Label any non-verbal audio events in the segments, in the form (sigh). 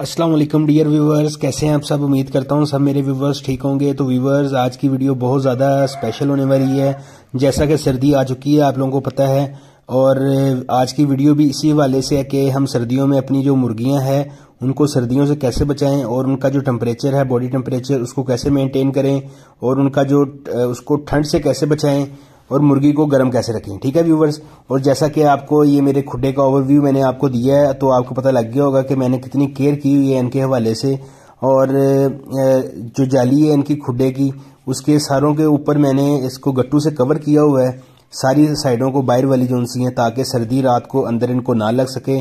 अस्सलाम वालेकुम dear viewers कैसे हैं आप सब उम्मीद करता हूँ सब मेरे व्यूवर्स ठीक होंगे तो व्यूवर्स आज की वीडियो बहुत ज़्यादा स्पेशल होने वाली है जैसा कि सर्दी आ चुकी है आप लोगों को पता है और आज की वीडियो भी इसी हवाले से है कि हम सर्दियों में अपनी जो मुर्गियां हैं उनको सर्दियों से कैसे बचाएं और उनका जो टेम्परेचर है बॉडी टेम्परेचर उसको कैसे मेंटेन करें और उनका जो उसको ठंड से कैसे बचाएं और मुर्गी को गर्म कैसे रखें ठीक है व्यूवर्स और जैसा कि आपको ये मेरे खुडे का ओवरव्यू मैंने आपको दिया है तो आपको पता लग गया होगा कि मैंने कितनी केयर की हुई है इनके हवाले से और जो जाली है इनकी खुडे की उसके सारों के ऊपर मैंने इसको गट्टू से कवर किया हुआ है सारी साइडों को बाहर वाली जोन सी हैं ताकि सर्दी रात को अंदर इनको ना लग सके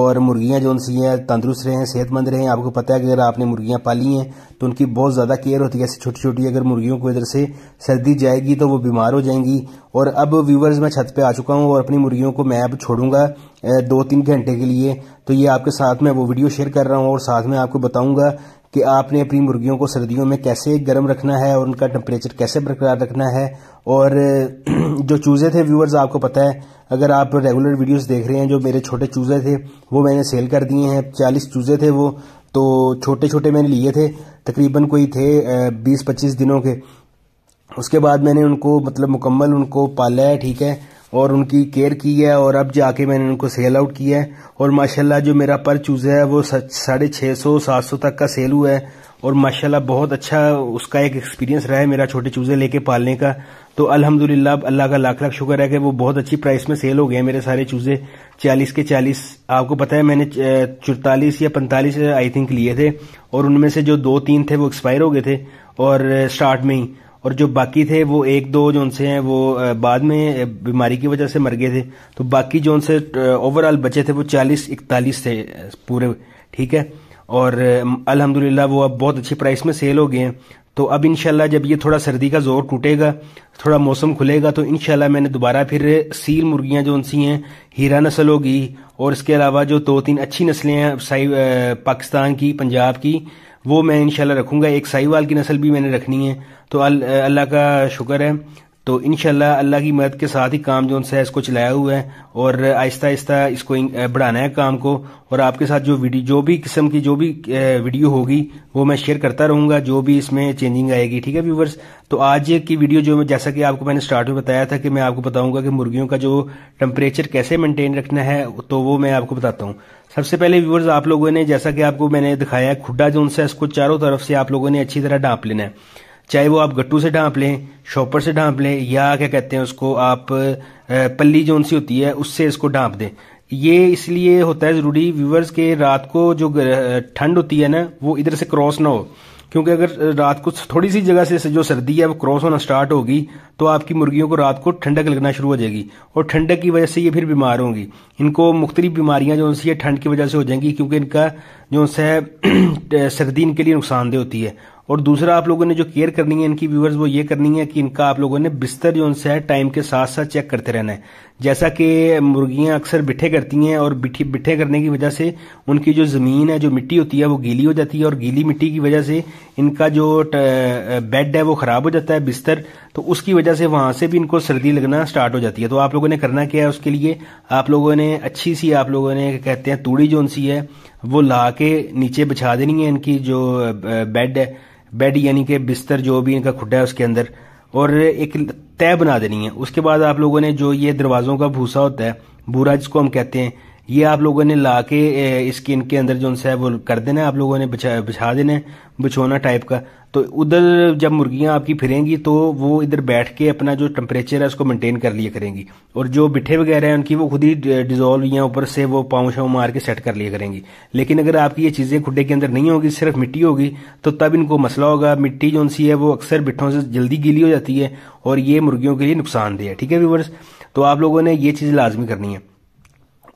और मुर्गियाँ जो उनसी हैं तंदरुस्त रहें सेहतमंद रहें आपको पता है कि अगर आपने मुर्गियाँ पाली हैं तो उनकी बहुत ज़्यादा केयर होती है ऐसी छोटी छोटी अगर मुर्गियों को इधर से सर्दी जाएगी तो वो बीमार हो जाएंगी और अब व्यूवर्स मैं छत पे आ चुका हूँ और अपनी मुर्गियों को मैं अब छोड़ूंगा दो तीन घंटे के लिए तो ये आपके साथ में वो वीडियो शेयर कर रहा हूँ और साथ में आपको बताऊँगा कि आपने अपनी मुर्गियों को सर्दियों में कैसे गर्म रखना है और उनका टेम्परेचर कैसे बरकरार रखना है और (clears throat) जो चूज़े थे व्यूवर्स आपको पता है अगर आप रेगुलर वीडियोस देख रहे हैं जो मेरे छोटे चूज़े थे वो मैंने सेल कर दिए हैं चालीस चूज़े थे वो तो छोटे छोटे मैंने लिए थे तकरीबन कोई थे बीस पच्चीस दिनों के उसके बाद मैंने उनको मतलब मुकम्मल उनको पाला है ठीक है और उनकी केयर की है और अब जाके मैंने उनको सेल आउट किया है और माशाल्लाह जो मेरा पर चूज़ा है वो साढ़े छः सौ सात सौ तक का सेल हुआ है और माशाल्लाह बहुत अच्छा उसका एक एक्सपीरियंस रहा है मेरा छोटे चूज़े लेके पालने का तो अल्हम्दुलिल्लाह अल्लाह का लाख लाख शुक्र है कि वो बहुत अच्छी प्राइस में सेल हो गए मेरे सारे चूज़े चालीस के चालीस आपको पता है मैंने चौतालीस या पैंतालीस आई थिंक लिए थे और उनमें से जो दो तीन थे वो एक्सपायर हो गए थे और स्टार्ट में ही और जो बाकी थे वो एक दो जो उनसे हैं वो बाद में बीमारी की वजह से मर गए थे तो बाकी जो उनसे ओवरऑल बचे थे वो चालीस इकतालीस थे पूरे ठीक है और अल्हम्दुलिल्लाह वो अब बहुत अच्छी प्राइस में सेल हो गए हैं तो अब इनशाला जब ये थोड़ा सर्दी का जोर टूटेगा थोड़ा मौसम खुलेगा तो इनशाला मैंने दोबारा फिर सील मुर्गियां जो उनसी हैं हीरा नस्ल होगी और इसके अलावा जो दो तीन अच्छी नस्लें हैं पाकिस्तान की पंजाब की वो मैं इंशाल्लाह रखूंगा एक साहिवाल की नस्ल भी मैंने रखनी है तो अल्लाह का शुक्र है तो इन अल्लाह की मदद के साथ ही काम जो उनसे इसको चलाया हुआ है और आहिस्ता आहिस्ता इसको बढ़ाना है काम को और आपके साथ जो वीडियो जो भी किस्म की जो भी वीडियो होगी वो मैं शेयर करता रहूंगा जो भी इसमें चेंजिंग आएगी ठीक है व्यूवर्स तो आज की वीडियो जो जैसा कि आपको मैंने स्टार्ट में बताया था कि मैं आपको बताऊंगा कि मुर्गियों का जो टेम्परेचर कैसे मेंटेन रखना है तो वो मैं आपको बताता हूँ सबसे पहले व्यूवर्स आप लोगों ने जैसा कि आपको मैंने दिखाया खुडा जो उनसे इसको चारों तरफ से आप लोगों ने अच्छी तरह डांप लेना है चाहे वो आप गट्टू से ढांप लें शॉपर से ढांप लें या क्या कहते हैं उसको आप पल्ली जोन सी होती है उससे इसको ढांप दें ये इसलिए होता है ज़रूरी व्यूवर्स के रात को जो ठंड होती है ना वो इधर से क्रॉस ना हो क्योंकि अगर रात को थोड़ी सी जगह से जो सर्दी है वो क्रॉस होना स्टार्ट होगी तो आपकी मुर्गियों को रात को ठंडक लगना शुरू हो जाएगी और ठंडक की वजह से ये फिर बीमार होंगी इनको मुख्तलिफ बीमारियां जो ठंड की वजह से हो जाएंगी क्योंकि इनका जो है (clears throat) सर्दी इनके लिए नुकसानदेह होती है और दूसरा आप लोगों ने जो केयर करनी है इनकी व्यूवर्स वो ये करनी है कि इनका आप लोगों ने बिस्तर जो उनसे है टाइम के साथ साथ चेक करते रहना है जैसा कि मुर्गियां अक्सर बिठे करती हैं और बिठी बिठे करने की वजह से उनकी जो ज़मीन है जो मिट्टी होती है वो गीली हो जाती है और गीली मिट्टी की वजह से इनका जो बेड है वो ख़राब हो जाता है बिस्तर तो उसकी वजह से वहां से भी इनको सर्दी लगना स्टार्ट हो जाती है तो आप लोगों ने करना क्या है उसके लिए आप लोगों ने अच्छी सी आप लोगों ने कहते हैं तूड़ी जो उनसी है वो ला के नीचे बिछा देनी है इनकी जो बेड है बेड यानी कि बिस्तर जो भी इनका खुड्डा है उसके अंदर और एक तय बना देनी है उसके बाद आप लोगों ने जो ये दरवाज़ों का भूसा होता है बूरा जिसको हम कहते हैं ये आप लोगों ने ला के इसके इनके अंदर जो है वो कर देना है आप लोगों ने बिछा बिछा देना है बिछोना टाइप का तो उधर जब मुर्गियां आपकी फिरेंगी तो वो इधर बैठ के अपना जो टेम्परेचर है उसको मेंटेन कर लिया करेंगी और जो बिठे वगैरह हैं उनकी वो खुद ही डिजोल्व या ऊपर से वो पाँव शाव मार के सेट कर लिया करेंगी लेकिन अगर आपकी ये चीज़ें खुडे के अंदर नहीं होगी सिर्फ मिट्टी होगी तो तब इनको मसला होगा मिट्टी जो उनसी है वो अक्सर बिठों से जल्दी गीली हो जाती है और ये मुर्गियों के लिए नुकसानदेह है ठीक है व्यूवर्स तो आप लोगों ने ये चीज़ लाजमी करनी है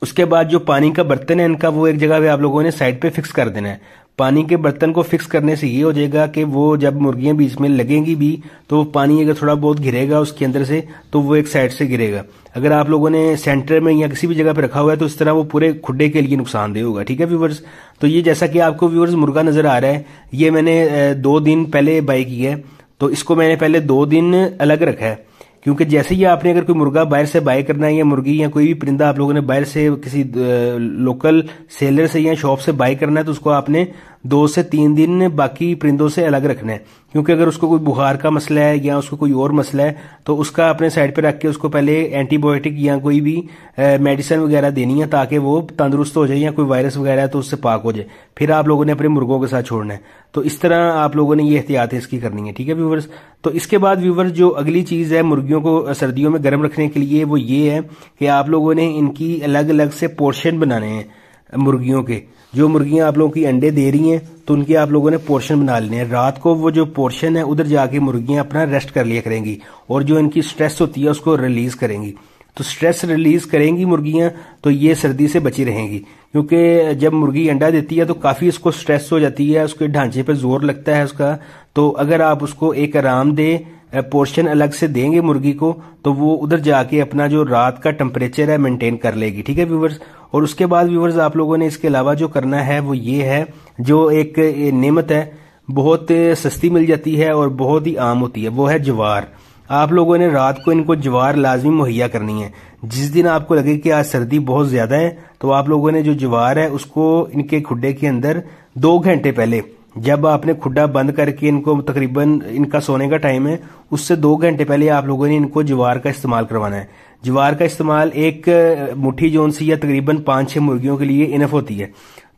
उसके बाद जो पानी का बर्तन है इनका वो एक जगह पे आप लोगों ने साइड पे फिक्स कर देना है पानी के बर्तन को फिक्स करने से ये हो जाएगा कि वो जब मुर्गियां बीच में लगेंगी भी तो पानी अगर थोड़ा बहुत गिरेगा उसके अंदर से तो वो एक साइड से गिरेगा अगर आप लोगों ने सेंटर में या किसी भी जगह पर रखा हुआ है तो इस तरह वो पूरे खुडे के लिए नुकसानदेह होगा ठीक है व्यूवर्स तो ये जैसा कि आपको व्यूवर्स मुर्गा नज़र आ रहा है ये मैंने दो दिन पहले बाई की है तो इसको मैंने पहले दो दिन अलग रखा है क्योंकि जैसे ही आपने अगर कोई मुर्गा बाहर से बाय करना है या मुर्गी या कोई भी परिंदा आप लोगों ने बाहर से किसी लोकल सेलर से या शॉप से बाय करना है तो उसको आपने दो से तीन दिन बाकी परिंदों से अलग रखना है क्योंकि अगर उसको कोई बुखार का मसला है या उसको कोई और मसला है तो उसका अपने साइड पे रख के उसको पहले एंटीबायोटिक या कोई भी मेडिसिन वगैरह देनी है ताकि वो तंदुरुस्त हो जाए या कोई वायरस वगैरह है तो उससे पाक हो जाए फिर आप लोगों ने अपने मुर्गों के साथ छोड़ना है तो इस तरह आप लोगों ने ये एहतियात इसकी करनी है ठीक है व्यूवर्स तो इसके बाद व्यूवर्स जो अगली चीज़ है मुर्गियों को सर्दियों में गर्म रखने के लिए वो ये है कि आप लोगों ने इनकी अलग अलग से पोर्शन बनाने हैं मुर्गियों के जो मुर्गियां आप लोगों की अंडे दे रही हैं तो उनके आप लोगों ने पोर्शन बना लेने हैं रात को वो जो पोर्शन है उधर जाके मुर्गियां अपना रेस्ट कर लिया करेंगी और जो इनकी स्ट्रेस होती है उसको रिलीज करेंगी तो स्ट्रेस रिलीज करेंगी मुर्गियां तो ये सर्दी से बची रहेंगी क्योंकि जब मुर्गी अंडा देती है तो काफ़ी इसको स्ट्रेस हो जाती है उसके ढांचे पर जोर लगता है उसका तो अगर आप उसको एक आराम दें पोर्शन अलग से देंगे मुर्गी को तो वो उधर जाके अपना जो रात का टेम्परेचर है मेंटेन कर लेगी ठीक है व्यूवर्स और उसके बाद व्यूवर्स आप लोगों ने इसके अलावा जो करना है वो ये है जो एक नियमत है बहुत सस्ती मिल जाती है और बहुत ही आम होती है वो है ज्वार आप लोगों ने रात को इनको ज्वार लाजमी मुहैया करनी है जिस दिन आपको लगे कि आज सर्दी बहुत ज़्यादा है तो आप लोगों ने जो ज्वार है उसको इनके खुडे के अंदर दो घंटे पहले जब आपने खुड्डा बंद करके इनको तकरीबन इनका सोने का टाइम है उससे दो घंटे पहले आप लोगों ने इनको ज्वार का इस्तेमाल करवाना है ज्वार का इस्तेमाल एक मुट्ठी जोन सी या तकरीबन पांच छह मुर्गियों के लिए इनफ होती है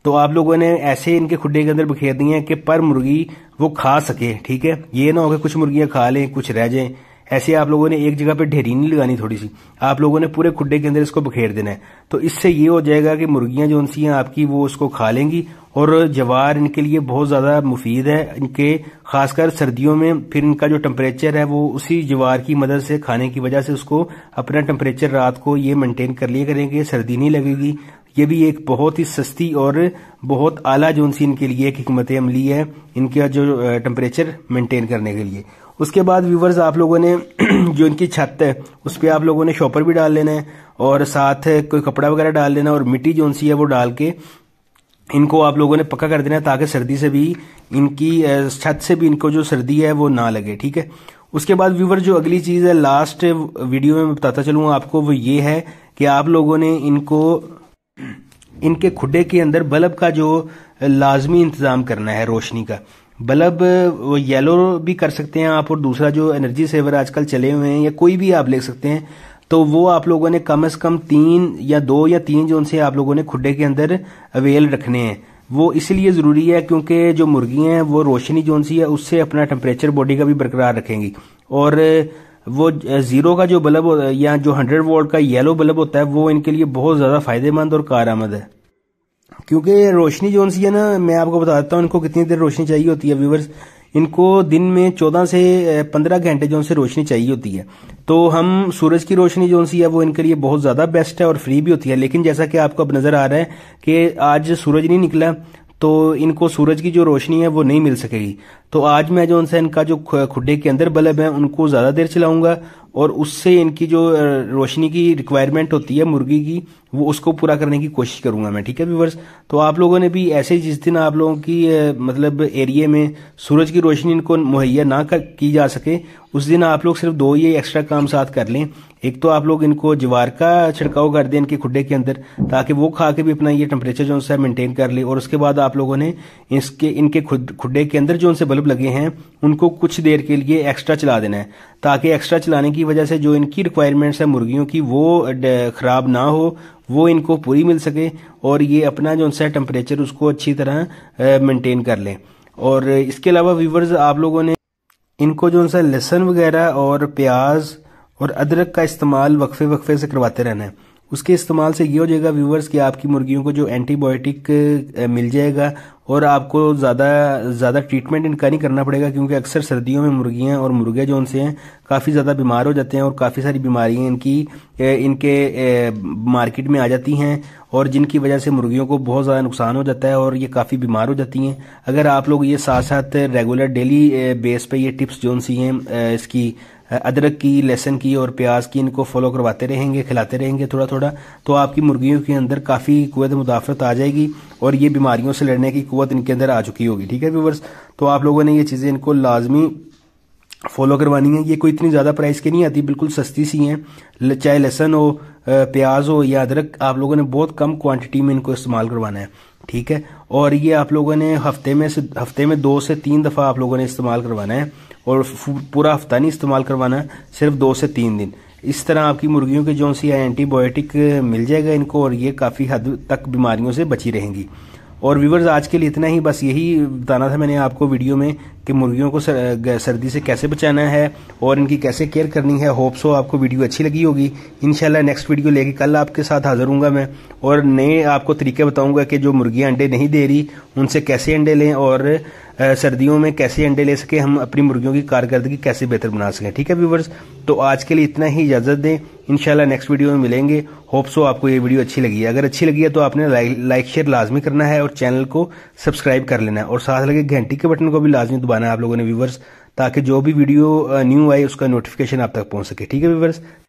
तो आप लोगों ने ऐसे इनके खुड्डे के अंदर बिखेर दिए हैं कि पर मुर्गी वो खा सके ठीक है ये ना हो कि कुछ मुर्गियां खा लें कुछ रह जाएं ऐसे आप लोगों ने एक जगह पे ढेरी नहीं लगानी थोड़ी सी आप लोगों ने पूरे खुडे के अंदर इसको बखेर देना है तो इससे ये हो जाएगा कि मुर्गियां जो सी हैं आपकी वो उसको खा लेंगी और जवार इनके लिए बहुत ज़्यादा मुफीद है इनके खासकर सर्दियों में फिर इनका जो टेम्परेचर है वो उसी जवार की मदद से खाने की वजह से उसको अपना टेम्परेचर रात को ये मेंटेन कर लिया करेंगे सर्दी नहीं लगेगी ये भी एक बहुत ही सस्ती और बहुत आला जोन सी इनके लिए एक हमत अमली है इनका जो टेम्परेचर मेंटेन करने के लिए उसके बाद व्यूवर्स आप लोगों ने (clears throat) जो इनकी छत है उस पर आप लोगों ने शॉपर भी डाल लेना है और साथ कोई कपड़ा वगैरह डाल लेना और मिट्टी जो सी है वो डाल के इनको आप लोगों ने पक्का कर देना है ताकि सर्दी से भी इनकी छत से भी इनको जो सर्दी है वो ना लगे ठीक है उसके बाद व्यूवर जो अगली चीज़ है लास्ट वीडियो में बताता चलूंगा आपको वो ये है कि आप लोगों ने इनको इनके खुडे के अंदर बल्ब का जो लाजमी इंतज़ाम करना है रोशनी का बल्ब वो येलो भी कर सकते हैं आप और दूसरा जो एनर्जी सेवर आजकल चले हुए हैं या कोई भी आप ले सकते हैं तो वो आप लोगों ने कम से कम तीन या दो या तीन जो उनसे आप लोगों ने खुडे के अंदर अवेल रखने हैं वो इसलिए ज़रूरी है क्योंकि जो मुर्गी हैं वो रोशनी जो सी है उससे अपना टेम्परेचर बॉडी का भी बरकरार रखेंगी और वो ज़ीरो का जो बल्ब या जो हंड्रेड वोल्ट का येलो बल्ब होता है वो इनके लिए बहुत ज़्यादा फ़ायदेमंद और कार है क्योंकि रोशनी जो सी है ना मैं आपको बता देता हूँ इनको कितनी देर रोशनी चाहिए होती है व्यूवर्स इनको दिन में चौदह से पंद्रह घंटे जो उनसे रोशनी चाहिए होती है तो हम सूरज की रोशनी जो सी है वो इनके लिए बहुत ज़्यादा बेस्ट है और फ्री भी होती है लेकिन जैसा कि आपको अब नज़र आ रहा है कि आज सूरज नहीं निकला तो इनको सूरज की जो रोशनी है वो नहीं मिल सकेगी तो आज मैं जो उनसे इनका जो खुडे के अंदर बल्ब है उनको ज़्यादा देर चलाऊंगा और उससे इनकी जो रोशनी की रिक्वायरमेंट होती है मुर्गी की वो उसको पूरा करने की कोशिश करूंगा मैं ठीक है व्यूवर्स तो आप लोगों ने भी ऐसे जिस दिन आप लोगों की मतलब एरिए में सूरज की रोशनी इनको मुहैया ना कर की जा सके उस दिन आप लोग सिर्फ दो ये एक्स्ट्रा काम साथ कर लें एक तो आप लोग इनको ज्वार का छिड़काव कर दें इनके खुडे के अंदर ताकि वो खा के भी अपना ये टेम्परेचर जो है मेंटेन कर ले और उसके बाद आप लोगों ने इसके इनके खुड खुडे के अंदर जो उनसे बल्ब लगे हैं उनको कुछ देर के लिए एक्स्ट्रा चला देना है ताकि एक्स्ट्रा चलाने की वजह से जो इनकी रिक्वायरमेंट्स है मुर्गियों की वो ख़राब ना हो वो इनको पूरी मिल सके और ये अपना जो उनसे टेम्परेचर उसको अच्छी तरह मेंटेन कर लें और इसके अलावा व्यूवर्स आप लोगों ने इनको जो सा लहसन वगैरह और प्याज और अदरक का इस्तेमाल वक्फे वक्फे से करवाते रहना है उसके इस्तेमाल से ये हो जाएगा व्यूवर्स कि आपकी मुर्गियों को जो एंटीबायोटिक मिल जाएगा और आपको ज़्यादा ज़्यादा ट्रीटमेंट इनका नहीं करना पड़ेगा क्योंकि अक्सर सर्दियों में मुर्गियाँ और मुर्गे जो उनसे हैं काफ़ी ज़्यादा बीमार हो जाते हैं और काफ़ी सारी बीमारियाँ इनकी इनके मार्केट में आ जाती हैं और जिनकी वजह से मुर्गियों को बहुत ज़्यादा नुकसान हो जाता है और ये काफ़ी बीमार हो जाती हैं अगर आप लोग ये साथ साथ रेगुलर डेली बेस पे ये टिप्स जोन सी हैं इसकी अदरक की लहसन की और प्याज की इनको फॉलो करवाते रहेंगे खिलाते रहेंगे थोड़ा थोड़ा तो आपकी मुर्गियों के अंदर काफ़ी कुत मुदाफ़रत आ जाएगी और ये बीमारियों से लड़ने की कुत इनके अंदर आ चुकी होगी ठीक है व्यूवर्स तो आप लोगों ने ये चीज़ें इनको लाजमी फॉलो करवानी है ये कोई इतनी ज़्यादा प्राइस की नहीं आती बिल्कुल सस्ती सी हैं चाहे लहसन हो प्याज हो या अदरक आप लोगों ने बहुत कम क्वांटिटी में इनको इस्तेमाल करवाना है ठीक है और ये आप लोगों ने हफ्ते में से हफ्ते में दो से तीन दफ़ा आप लोगों ने इस्तेमाल करवाना है और पूरा हफ्ता नहीं इस्तेमाल करवाना सिर्फ दो से तीन दिन इस तरह आपकी मुर्गियों के जो सी एंटीबायोटिक मिल जाएगा इनको और ये काफ़ी हद तक बीमारियों से बची रहेंगी और व्यूवर्स आज के लिए इतना ही बस यही बताना था मैंने आपको वीडियो में कि मुर्गियों को सर, सर्दी से कैसे बचाना है और इनकी कैसे केयर करनी है होप्स हो आपको वीडियो अच्छी लगी होगी इनशाला नेक्स्ट वीडियो लेके कल आपके साथ हाजिर हूँ मैं और नए आपको तरीके बताऊँगा कि जो मुर्गियाँ अंडे नहीं दे रही उनसे कैसे अंडे लें और सर्दियों में कैसे अंडे ले सकें हम अपनी मुर्गियों की कारकर्दगी कैसे बेहतर बना सकें ठीक है व्यूवर्स तो आज के लिए इतना ही इजाज़त दें इनशाला नेक्स्ट वीडियो में मिलेंगे होप सो आपको ये वीडियो अच्छी लगी है अगर अच्छी लगी है तो आपने लाइक शेयर लाजमी करना है और चैनल को सब्सक्राइब कर लेना है और साथ लगे घंटी के बटन को भी लाजमी दबाना है आप लोगों ने व्यूवर्स ताकि जो भी वीडियो न्यू आए उसका नोटिफिकेशन आप तक पहुंच सके ठीक है व्यूवर्स